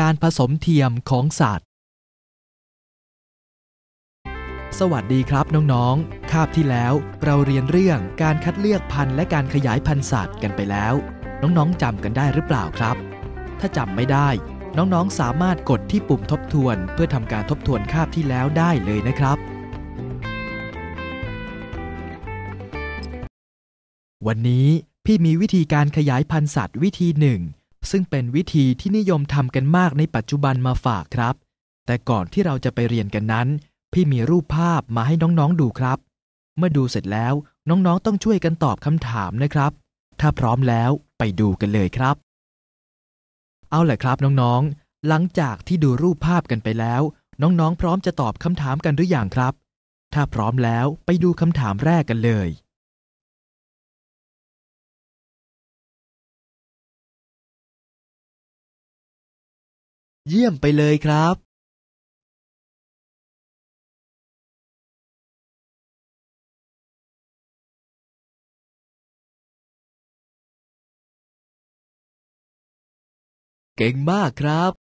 การผสมเทียมของสัตว์ สวัสดีครับน้องๆ คาบที่แล้วเราเรียนเรื่องการคัดเลือกพันธุ์และการขยายพันธุ์สัตว์กันไปแล้ว น้องๆจำกันได้หรือเปล่าครับ ถ้าจำไม่ได้ น้องๆสามารถกดที่ปุ่มทบทวนเพื่อทำการทบทวนคาบที่แล้วได้เลยนะครับ วันนี้พี่มีวิธีการขยายพันธุ์สัตว์วิธีหนึ่งซึ่งเป็นวิธีที่นิยมทำกันมากในปัจจุบันมาฝากครับ แต่ก่อนที่เราจะไปเรียนกันนั้น พี่มีรูปภาพมาให้น้องๆดูครับ เมื่อดูเสร็จแล้วน้องๆต้องช่วยกันตอบคำถามนะครับ ถ้าพร้อมแล้วไปดูกันเลยครับ เอาเละครับน้องๆ หลังจากที่ดูรูปภาพกันไปแล้ว น้องๆ พร้อมจะตอบคำถามกันหรืออยังครับ ถ้าพร้อมแล้วไปดูคำถามแรกกันเลยเยี่ยมไปเลยครับ เก่งมากครับ ล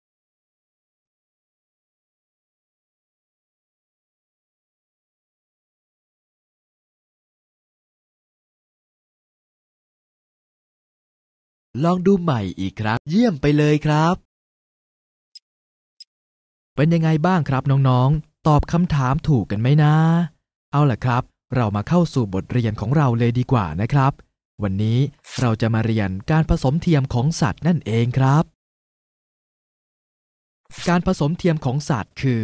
องดูใหม่อีกครับ เยี่ยมไปเลยครับเป็นยังไงบ้างครับน้องๆ ตอบคำถามถูกกันไหมนะ เอาล่ะครับ เรามาเข้าสู่บทเรียนของเราเลยดีกว่านะครับ วันนี้เราจะมาเรียนการผสมเทียมของสัตว์นั่นเองครับ การผสมเทียมของสัตว์คือ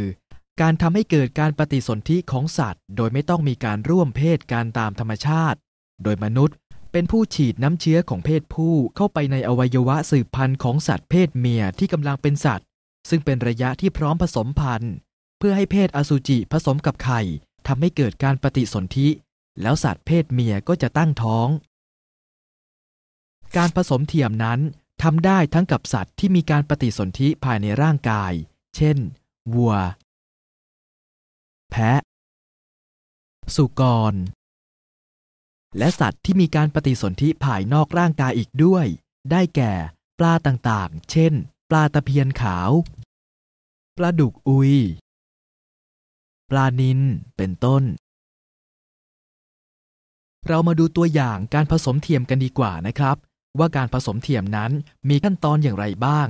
การทำให้เกิดการปฏิสนธิของสัตว์ โดยไม่ต้องมีการร่วมเพศการตามธรรมชาติ โดยมนุษย์เป็นผู้ฉีดน้ำเชื้อของเพศผู้เข้าไปในอวัยวะสืบพันธุ์ของสัตว์เพศเมีย ที่กำลังเป็นสัตว์ซึ่งเป็นระยะที่พร้อมผสมพันธุ์เพื่อให้เพศอสุจิผสมกับไข่ทำให้เกิดการปฏิสนธิ แล้วสัตว์เพศเมียก็จะตั้งท้อง การผสมเทียมนั้นทำได้ทั้งกับสัตว์ที่มีการปฏิสนธิภายในร่างกาย เช่น วัว แพะ สุกร และสัตว์ที่มีการปฏิสนธิ ภายนอกร่างกายอีกด้วย ได้แก่ ปลาต่างๆ เช่นปลาตะเพียนขาว ปลาดุกอุย ปลานิล เป็นต้น เรามาดูตัวอย่างการผสมเทียมกันดีกว่านะครับ ว่าการผสมเทียมนั้นมีขั้นตอนอย่างไรบ้าง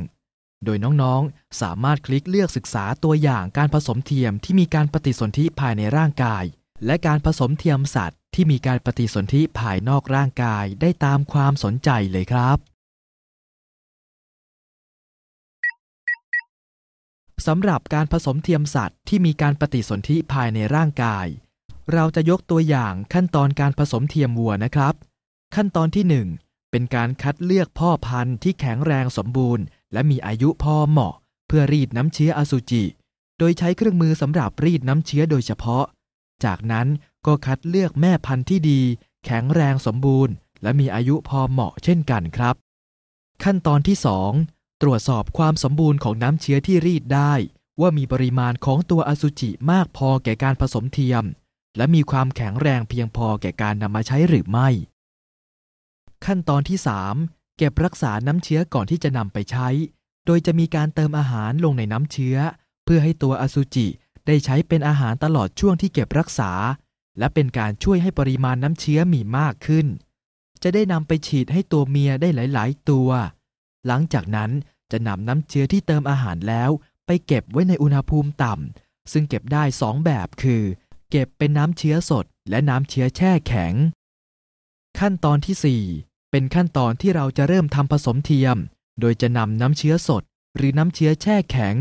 โดยน้องๆ สามารถคลิกเลือกศึกษาตัวอย่างการผสมเทียมที่มีการปฏิสนธิภายในร่างกาย และการผสมเทียมสัตว์ ที่มีการปฏิสนธิภายนอกร่างกายได้ตามความสนใจเลยครับสำหรับการผสมเทียมสัตว์ที่มีการปฏิสนธิภายในร่างกาย เราจะยกตัวอย่างขั้นตอนการผสมเทียมวัวนะครับ ขั้นตอนที่ 1 เป็นการคัดเลือกพ่อพันธุ์ที่แข็งแรงสมบูรณ์และมีอายุพอเหมาะเพื่อรีดน้ำเชื้ออสุจิ โดยใช้เครื่องมือสำหรับรีดน้ำเชื้อโดยเฉพาะ จากนั้นก็คัดเลือกแม่พันธุ์ที่ดีแข็งแรงสมบูรณ์และมีอายุพอเหมาะเช่นกันครับ ขั้นตอนที่2ตรวจสอบความสมบูรณ์ของน้ำเชื้อที่รีดได้ว่ามีปริมาณของตัวอสุจิมากพอแก่การผสมเทียมและมีความแข็งแรงเพียงพอแก่การนำมาใช้หรือไม่ ขั้นตอนที่3เก็บรักษาน้ำเชื้อก่อนที่จะนำไปใช้ โดยจะมีการเติมอาหารลงในน้ำเชื้อ เพื่อให้ตัวอสุจิได้ใช้เป็นอาหารตลอดช่วงที่เก็บรักษา และเป็นการช่วยให้ปริมาณน้ำเชื้อมีมากขึ้น จะได้นำไปฉีดให้ตัวเมียได้หลาย ๆ ตัวหลังจากนั้นจะนำน้ำเชื้อที่เติมอาหารแล้ว ไปเก็บไว้ในอุณหภูมิต่ำซึ่งเก็บได้2แบบคือ เก็บเป็นน้ำเชื้อสด และน้ำเชื้อแช่แข็ง ขั้นตอนที่ 4 เป็นขั้นตอนที่เราจะเริ่มทำผสมเทียม โดยจะนำน้ำเชื้อสด หรือน้ำเชื้อแช่แข็ง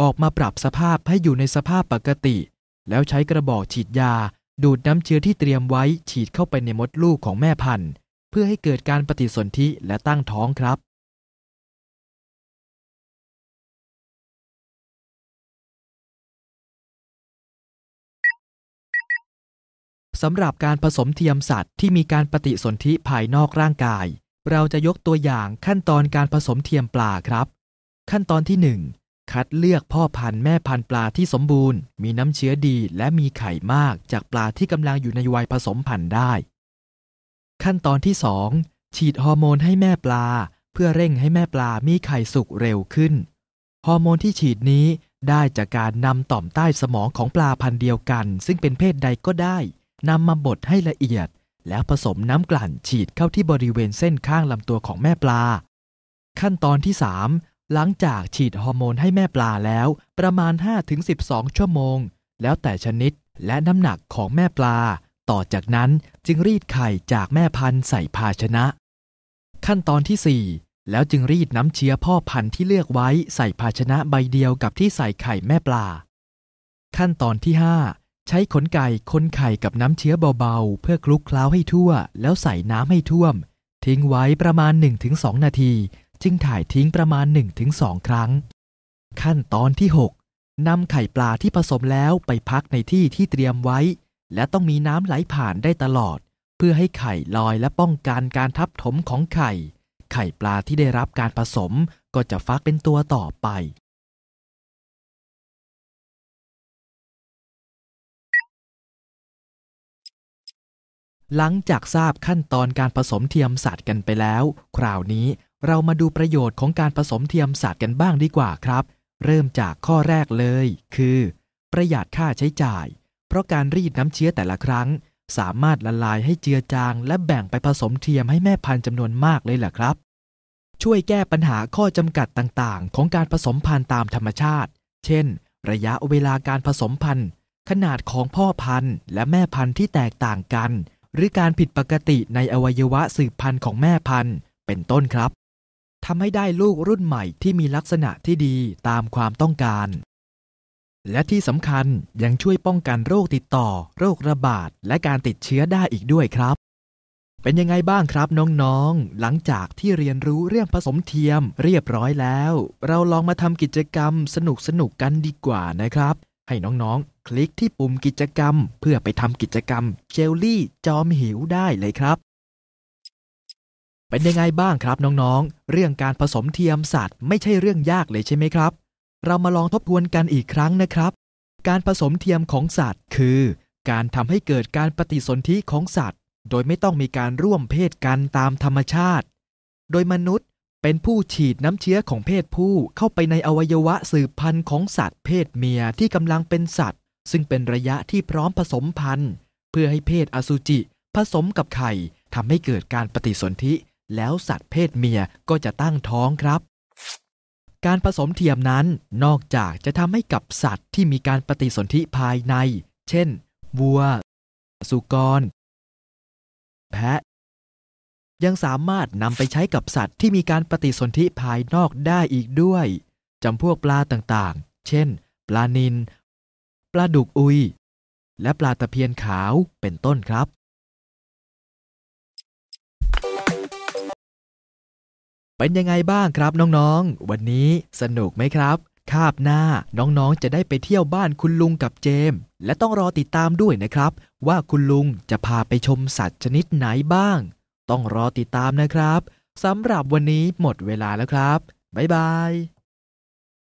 ออกมาปรับสภาพให้อยู่ในสภาพปกติ แล้วใช้กระบอกฉีดยา ดูดน้ำเชื้อที่เตรียมไว้ ฉีดเข้าไปในมดลูกของแม่พันธุ์ เพื่อให้เกิดการปฏิสนธิและตั้งท้องครับสำหรับการผสมเทียมสัตว์ที่มีการปฏิสนธิภายนอกร่างกาย เราจะยกตัวอย่างขั้นตอนการผสมเทียมปลาครับ ขั้นตอนที่ 1 คัดเลือกพ่อพันธุ์แม่พันธุ์ปลาที่สมบูรณ์มีน้ำเชื้อดีและมีไข่มากจากปลาที่กำลังอยู่ในวัยผสมพันธุ์ได้ ขั้นตอนที่ 2 ฉีดฮอร์โมนให้แม่ปลาเพื่อเร่งให้แม่ปลามีไข่สุกเร็วขึ้น ฮอร์โมนที่ฉีดนี้ได้จากการนำต่อมใต้สมองของปลาพันธุ์เดียวกันซึ่งเป็นเพศใดก็ได้นำมาบดให้ละเอียดแล้วผสมน้ำกลั่นฉีดเข้าที่บริเวณเส้นข้างลำตัวของแม่ปลา ขั้นตอนที่ 3 หลังจากฉีดฮอร์โมนให้แม่ปลาแล้ว ประมาณ5-12 ชั่วโมง แล้วแต่ชนิดและน้ำหนักของแม่ปลา ต่อจากนั้นจึงรีดไข่จากแม่พันธุ์ใส่ภาชนะ ขั้นตอนที่ 4 แล้วจึงรีดน้ำเชื้อพ่อพันธุ์ที่เลือกไว้ใส่ภาชนะใบเดียวกับที่ใส่ไข่แม่ปลา ขั้นตอนที่5ใช้ขนไก่คนไข่กับน้ำเชื้อเบาๆเพื่อคลุกเคล้าให้ทั่ว แล้วใส่น้ำให้ท่วม ทิ้งไว้ประมาณ1-2นาที จึงถ่ายทิ้งประมาณ1-2ครั้ง ขั้นตอนที่ 6นำไข่ปลาที่ผสมแล้วไปพักในที่ที่เตรียมไว้ และต้องมีน้ำไหลผ่านได้ตลอด เพื่อให้ไข่ ลอยและป้องกันการทับถมของไข่ ไข่ปลาที่ได้รับการผสมก็จะฟักเป็นตัวต่อไปหลังจากทราบขั้นตอนการผสมเทียมสัตว์กันไปแล้ว คราวนี้เรามาดูประโยชน์ของการผสมเทียมสัตว์กันบ้างดีกว่าครับ เริ่มจากข้อแรกเลยคือ ประหยัดค่าใช้จ่าย เพราะการรีดน้ำเชื้อแต่ละครั้ง สามารถละลายให้เจือจางและแบ่งไปผสมเทียมให้แม่พันธุ์จำนวนมากเลยแหละครับ ช่วยแก้ปัญหาข้อจำกัดต่างๆ ของการผสมพันธุ์ตามธรรมชาติ เช่น ระยะเวลาการผสมพันธุ์ ขนาดของพ่อพันธุ์และแม่พันธุ์ที่แตกต่างกันหรือการผิดปกติในอวัยวะสืบพันธุ์ของแม่พันธุ์ เป็นต้นครับทำให้ได้ลูกรุ่นใหม่ที่มีลักษณะที่ดีตามความต้องการ และที่สำคัญยังช่วยป้องกันโรคติดต่อ โรคระบาด และการติดเชื้อได้อีกด้วยครับ เป็นยังไงบ้างครับน้องๆ หลังจากที่เรียนรู้เรื่องผสมเทียมเรียบร้อยแล้ว เราลองมาทำกิจกรรมสนุกๆกกันดีกว่านะครับให้น้องๆ คลิกที่ปุ่มกิจกรรม เพื่อไปทำกิจกรรมเจลลี่ จอมหิวได้เลยครับ เป็นยังไงบ้างครับน้องๆ เรื่องการผสมเทียมสัตว์ไม่ใช่เรื่องยากเลยใช่ไหมครับ เรามาลองทบทวนกันอีกครั้งนะครับ การผสมเทียมของสัตว์คือ การทำให้เกิดการปฏิสนธิของสัตว์ โดยไม่ต้องมีการร่วมเพศกันตามธรรมชาติ โดยมนุษย์เป็นผู้ฉีดน้ำเชื้อของเพศผู้เข้าไปในอวัยวะสืบพันธุ์ของสัตว์เพศเมียที่กำลังเป็นสัตว์ ซึ่งเป็นระยะที่พร้อมผสมพันธุ์ เพื่อให้เพศอสุจิผสมกับไข่ทำให้เกิดการปฏิสนธิ แล้วสัตว์เพศเมียก็จะตั้งท้องครับ การผสมเทียมนั้นนอกจากจะทำให้กับสัตว์ที่มีการปฏิสนธิภายใน เช่น วัวสุกรแพะยังสามารถนำไปใช้กับสัตว์ที่มีการปฏิสนธิภายนอกได้อีกด้วยจำพวกปลาต่างๆ เช่น ปลานิล ปลาดุกอุย และปลาตะเพียนขาวเป็นต้นครับ เป็นยังไงบ้างครับน้องๆ วันนี้สนุกไหมครับ คาบหน้าน้องๆ จะได้ไปเที่ยวบ้านคุณลุงกับเจมและต้องรอติดตามด้วยนะครับ ว่าคุณลุงจะพาไปชมสัตว์ชนิดไหนบ้างต้องรอติดตามนะครับ สำหรับวันนี้หมดเวลาแล้วครับ บ๊ายบาย